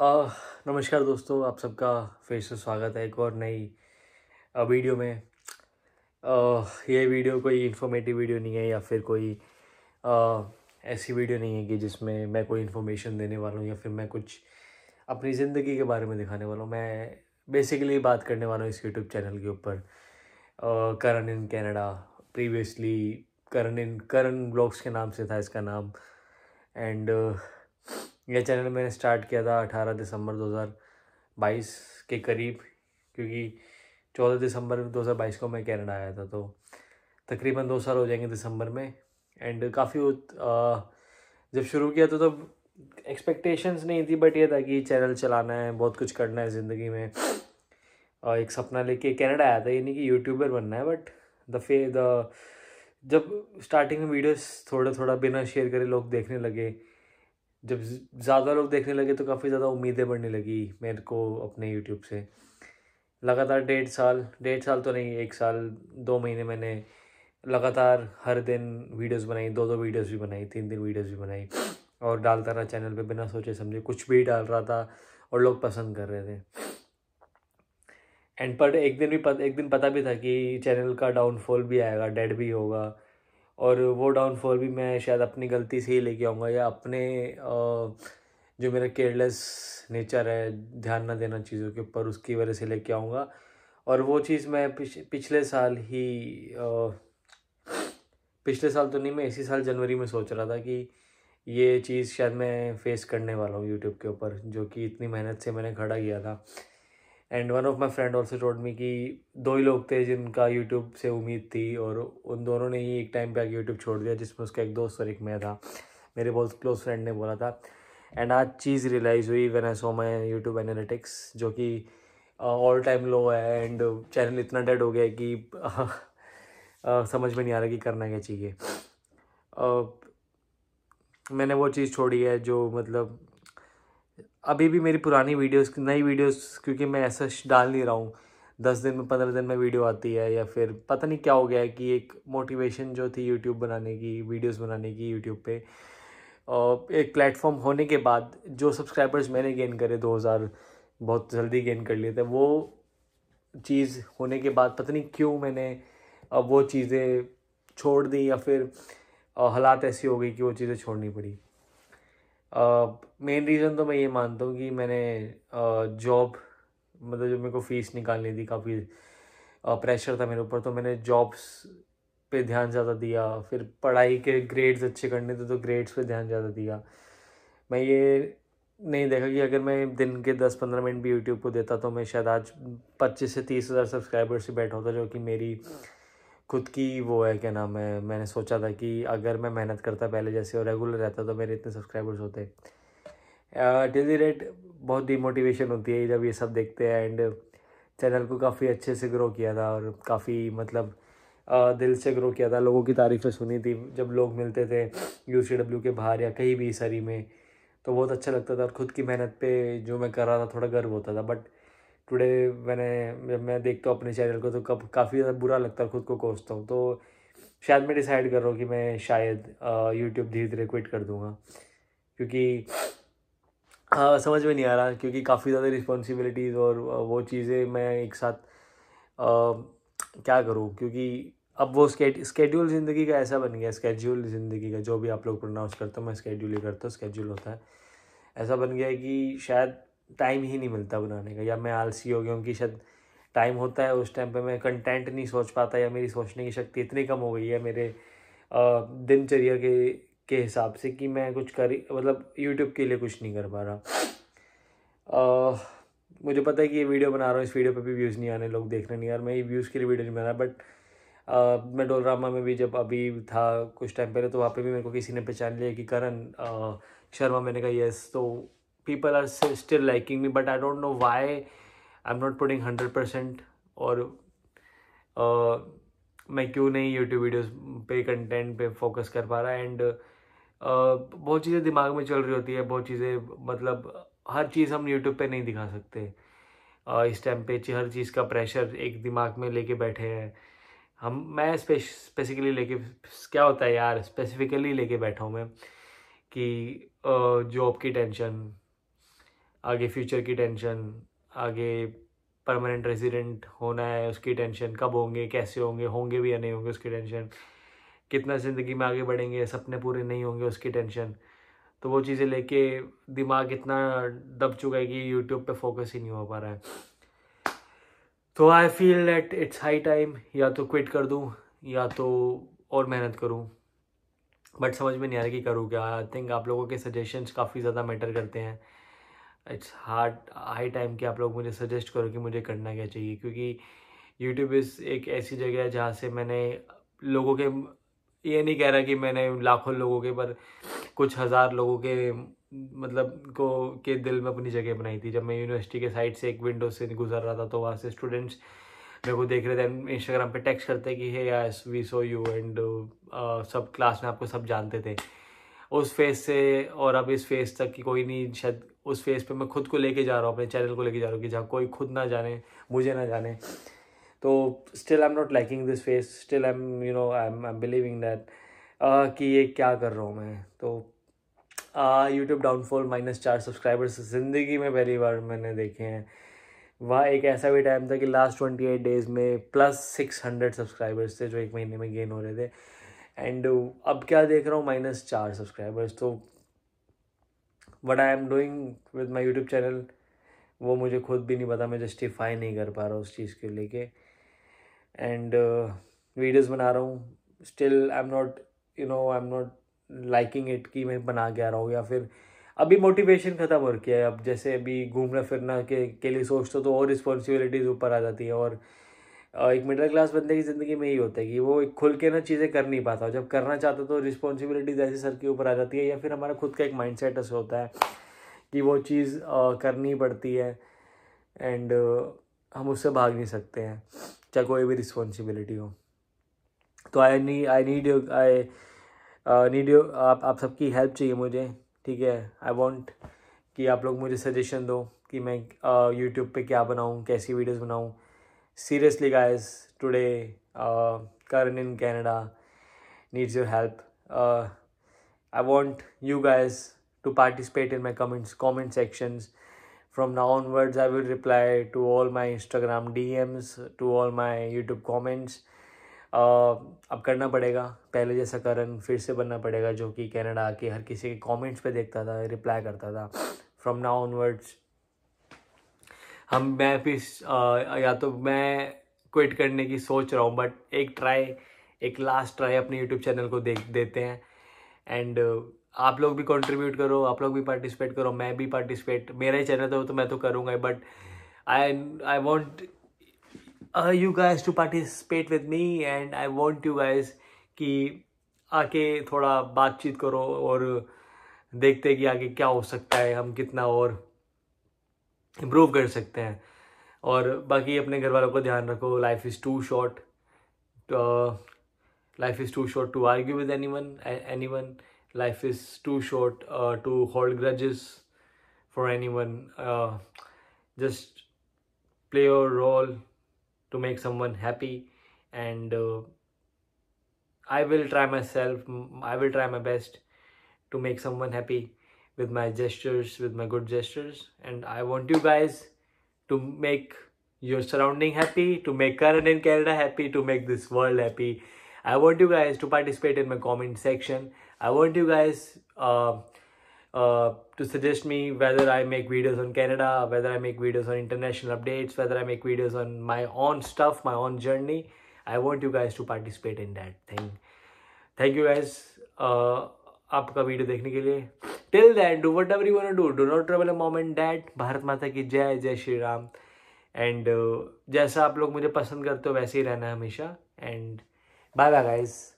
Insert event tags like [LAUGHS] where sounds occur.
आ, नमस्कार दोस्तों आप सबका फिर से स्वागत है एक और नई वीडियो में आ, ये वीडियो कोई इन्फॉर्मेटिव वीडियो नहीं है या फिर कोई आ, ऐसी वीडियो नहीं है कि जिसमें मैं कोई इन्फॉर्मेशन देने वाला हूँ या फिर मैं कुछ अपनी ज़िंदगी के बारे में दिखाने वाला हूँ मैं बेसिकली बात करने वाला हूँ इस यूट्यूब चैनल के ऊपर Karan in Canada previously Karan in Karan vlogs के नाम से था इसका नाम एंड uh, यह चैनल मैंने स्टार्ट किया था अठारह दिसंबर 2022 के करीब क्योंकि चौदह दिसंबर 2022 को मैं कैनेडा आया था तो तकरीबन दो साल हो जाएंगे दिसंबर में एंड काफ़ी जब शुरू किया तो तब तो एक्सपेक्टेशंस नहीं थी बट ये था कि चैनल चलाना है बहुत कुछ करना है ज़िंदगी में और एक सपना लेके कनाडा आया था यानी कि यूट्यूबर बनना है बट द फे द जब स्टार्टिंग में वीडियोस थोड़ा थोड़ा बिना शेयर करे लोग देखने लगे जब ज़्यादा लोग देखने लगे तो काफ़ी ज़्यादा उम्मीदें बढ़ने लगी मेरे को अपने यूट्यूब से लगातार डेढ़ साल डेढ़ साल तो नहीं एक साल दो महीने मैंने लगातार हर दिन वीडियोस बनाई दो दो वीडियोस भी बनाई तीन तीन वीडियोस भी बनाई और डालता रहा चैनल पे बिना सोचे समझे कुछ भी डाल रहा था और लोग पसंद कर रहे थे एंड पर एक दिन भी पत, एक दिन पता भी था कि चैनल का डाउनफॉल भी आएगा डेड भी होगा और वो डाउनफॉल भी मैं शायद अपनी गलती से ही लेके आऊँगा या अपने जो मेरा केयरलेस नेचर है ध्यान ना देना चीज़ों के ऊपर उसकी वजह से लेके आऊँगा और वो चीज़ मैं पिछले साल ही पिछले साल तो नहीं मैं इसी साल जनवरी में सोच रहा था कि ये चीज़ शायद मैं फेस करने वाला हूँ यूट्यूब के ऊपर जो कि इतनी मेहनत से मैंने खड़ा किया था and one of my friend also told me कि दो ही लोग थे जिनका यूट्यूब से उम्मीद थी और उन दोनों ने ही एक टाइम पे आके यूट्यूब छोड़ दिया जिसमें उसका एक दोस्त और एक मैं था मेरे बहुत क्लोज फ्रेंड ने बोला था एंड आज चीज़ रियलाइज़ हुई when I saw my YouTube analytics जो कि ऑल टाइम लो है एंड चैनल इतना डेड हो गया है कि [LAUGHS] uh, समझ में नहीं आ रहा कि करना क्या चाहिए uh, मैंने वो चीज़ छोड़ी है जो मतलब अभी भी मेरी पुरानी वीडियोस नई वीडियोस क्योंकि मैं ऐसा डाल नहीं रहा हूँ दस दिन में पंद्रह दिन में वीडियो आती है या फिर पता नहीं क्या हो गया है कि एक मोटिवेशन जो थी यूट्यूब बनाने की वीडियोस बनाने की यूट्यूब पे और एक प्लेटफॉर्म होने के बाद जो सब्सक्राइबर्स मैंने गेन करे दो बहुत जल्दी गेन कर लिए थे वो चीज़ होने के बाद पता नहीं क्यों मैंने वो चीज़ें छोड़ दी या फिर हालात ऐसी हो गई कि वो चीज़ें छोड़नी पड़ी मेन रीज़न तो मैं ये मानता हूँ कि मैंने जॉब uh, मतलब जो मेरे को फीस निकालनी थी काफ़ी प्रेशर था मेरे ऊपर तो मैंने जॉब्स पे ध्यान ज़्यादा दिया फिर पढ़ाई के ग्रेड्स अच्छे करने थे तो ग्रेड्स पे ध्यान ज़्यादा दिया मैं ये नहीं देखा कि अगर मैं दिन के दस पंद्रह मिनट भी यूट्यूब को देता तो मैं शायद आज पच्चीस से तीस हज़ार सब्सक्राइबर्स से बैठा होता जो कि मेरी hmm. खुद की वो है क्या नाम है मैंने सोचा था कि अगर मैं मेहनत करता पहले जैसे और रेगुलर रहता तो मेरे इतने सब्सक्राइबर्स होते टिल दी रेट बहुत डिमोटिवेशन होती है जब ये सब देखते हैं एंड चैनल को काफ़ी अच्छे से ग्रो किया था और काफ़ी मतलब आ, uh, दिल से ग्रो किया था लोगों की तारीफ़ें सुनी थी जब लोग मिलते थे यू के बाहर या कहीं भी सरी में तो बहुत अच्छा लगता था और ख़ुद की मेहनत पे जो मैं कर रहा था थोड़ा गर्व होता था बट टुडे मैंने जब मैं देखता हूँ अपने चैनल को तो कब काफ़ी ज़्यादा बुरा लगता है खुद को कोसता हूँ तो शायद मैं डिसाइड कर रहा हूँ कि मैं शायद यूट्यूब धीरे धीरे क्विट कर दूँगा क्योंकि आ, समझ में नहीं आ रहा क्योंकि काफ़ी ज़्यादा रिस्पॉन्सिबिलिटीज़ और वो चीज़ें मैं एक साथ आ, क्या करूँ क्योंकि अब वो स्केड्यूल ज़िंदगी का ऐसा बन गया स्केड्यूल ज़िंदगी का जो भी आप लोग प्रोनाउंस करते हो मैं स्केड्यूल ही करता हूँ स्केड्यूल होता है ऐसा बन गया है कि शायद टाइम ही नहीं मिलता बनाने का या मैं आलसी हो गया हूँ कि शायद टाइम होता है उस टाइम पे मैं कंटेंट नहीं सोच पाता या मेरी सोचने की शक्ति इतनी कम हो गई है मेरे दिनचर्या के के हिसाब से कि मैं कुछ कर मतलब यूट्यूब के लिए कुछ नहीं कर पा रहा आ, मुझे पता है कि ये वीडियो बना रहा हूँ इस वीडियो पे भी व्यूज़ नहीं आने लोग देख रहे नहीं यार मैं ये व्यूज़ के लिए वीडियो नहीं बना रहा बट Uh, मैं डोलरामा में भी जब अभी था कुछ टाइम पहले तो वहाँ पे भी मेरे को किसी ने पहचान लिया कि करण uh, शर्मा मैंने कहा यस तो people are still liking me but I don't know why I am not putting hundred percent और uh, मैं क्यों नहीं यूट्यूब वीडियोज़ पे कंटेंट पे फोकस कर पा रहा एंड uh, बहुत चीज़ें दिमाग में चल रही होती है बहुत चीज़ें मतलब हर चीज़ हम यूट्यूब पे नहीं दिखा सकते uh, इस टाइम पे हर चीज़ का प्रेशर एक दिमाग में लेके बैठे हैं हम मैं स्पेसिकली लेके क्या होता है यार स्पेसिफिकली लेके बैठा हूँ मैं कि जॉब uh, की टेंशन आगे फ्यूचर की टेंशन आगे परमानेंट रेजिडेंट होना है उसकी टेंशन कब होंगे कैसे होंगे होंगे भी या नहीं होंगे उसकी टेंशन कितना ज़िंदगी में आगे बढ़ेंगे सपने पूरे नहीं होंगे उसकी टेंशन तो वो चीज़ें लेके दिमाग इतना दब चुका है कि यूट्यूब पे फोकस ही नहीं हो पा रहा है तो I feel that it's high time या तो क्विट कर दूँ या तो और मेहनत करूँ बट समझ में नहीं आ रहा कि करूँ क्या आई थिंक आप लोगों के सजेशंस काफ़ी ज़्यादा मैटर करते हैं इट्स हार्ड हाई टाइम कि आप लोग मुझे सजेस्ट करो कि मुझे करना क्या चाहिए क्योंकि यूट्यूब इस एक ऐसी जगह है जहाँ से मैंने लोगों के ये नहीं कह रहा कि मैंने लाखों लोगों के पर कुछ हज़ार लोगों के मतलब को के दिल में अपनी जगह बनाई थी जब मैं यूनिवर्सिटी के साइड से एक विंडो से गुजर रहा था तो वहाँ से स्टूडेंट्स मेरे को देख रहे थे इंस्टाग्राम पे टेक्स्ट करते कि हे या वी सो यू एंड सब क्लास में आपको सब जानते थे उस फेज से और अब इस फेज तक कि कोई नहीं शायद उस फेस पे मैं खुद को लेके जा रहा हूँ अपने चैनल को लेके जा रहा हूँ कि जहाँ कोई खुद ना जाने मुझे ना जाने तो still I am not liking this phase still I am you know I am I am believing that कि ये क्या कर रहा हूँ मैं तो यूट्यूब डाउनफॉल माइनस चार सब्सक्राइबर्स ज़िंदगी में पहली बार मैंने देखे हैं वह एक ऐसा भी टाइम था कि लास्ट ट्वेंटी एट डेज़ में प्लस सिक्स हंड्रेड सब्सक्राइबर्स थे जो एक महीने में गेन हो रहे थे एंड अब क्या देख रहा हूँ माइनस चार सब्सक्राइबर्स तो what I am doing with my YouTube channel वो मुझे खुद भी नहीं पता मैं जस्टिफाई नहीं कर पा रहा उस चीज़ के लेके एंड वीडियोज़ uh, बना रहा हूँ still I am not you know I am not liking it कि मैं बना के आ रहा हूँ या फिर अभी मोटिवेशन ख़त्म हो रखी है अब जैसे अभी घूमना फिरना के के लिए सोचते तो और रिस्पॉन्सिबिलिटीज़ ऊपर आ जाती है और एक मिडिल क्लास बंदे की ज़िंदगी में यही होता है कि वो एक खुल के ना चीज़ें कर नहीं पाता जब करना चाहता तो रिस्पॉन्सिबिलिटीज ऐसे सर के ऊपर आ जाती है या फिर हमारा खुद का एक माइंड सेट ऐसा होता है कि वो चीज़ करनी पड़ती है एंड हम उससे भाग नहीं सकते हैं चाहे कोई भी रिस्पॉन्सिबिलिटी हो तो आई नी I need you I need you आप आप सबकी हेल्प चाहिए मुझे ठीक है आई वॉन्ट कि आप लोग मुझे सजेशन दो कि मैं यूट्यूब पे क्या बनाऊँ कैसी वीडियोज़ बनाऊँ seriously guys today uh, Karan in Canada needs your help uh, I want you guys to participate in my comments comment sections from now onwards I will reply to all my Instagram DMs to all my YouTube comments Uh, अब करना पड़ेगा पहले जैसा करण फिर से बनना पड़ेगा जो कि कनाडा आके हर किसी के कमेंट्स पे देखता था रिप्लाई करता था फ्रॉम नाउ ऑनवर्ड्स हम मैं फिर या तो मैं क्विट करने की सोच रहा हूँ बट एक ट्राई एक लास्ट ट्राई अपने यूट्यूब चैनल को देख देते हैं एंड आप लोग भी कंट्रीब्यूट करो आप लोग भी पार्टिसिपेट करो मैं भी पार्टिसिपेट मेरा ही चैनल तो, तो मैं तो करूँगा but I I want you guys to participate with me and I want you guys कि आके थोड़ा बातचीत करो और देखते कि आगे क्या हो सकता है हम कितना और इम्प्रूव कर सकते हैं और बाकी अपने घर वालों को ध्यान रखो life is too short life is too short to argue with anyone anyone life is too short to hold grudges for anyone just play role to make someone happy and I will try myself I will try my best to make someone happy with my gestures with my good gestures and i want you guys to make your surrounding happy to make current in canada happy to make this world happy i want you guys to participate in my comment section i want you guys uh, uh, to suggest me whether I make videos on Canada, whether I make videos on international updates, whether I make videos on my own stuff, my own journey. I want you guys to participate in that thing. Thank you guys uh, आपका video देखने के लिए till then do whatever you want do do not travel a mom and that Bharat माता की जय जय Shri Ram and जैसा आप लोग मुझे पसंद करते हो वैसे ही रहना है हमेशा एंड बाय बाय गाइज़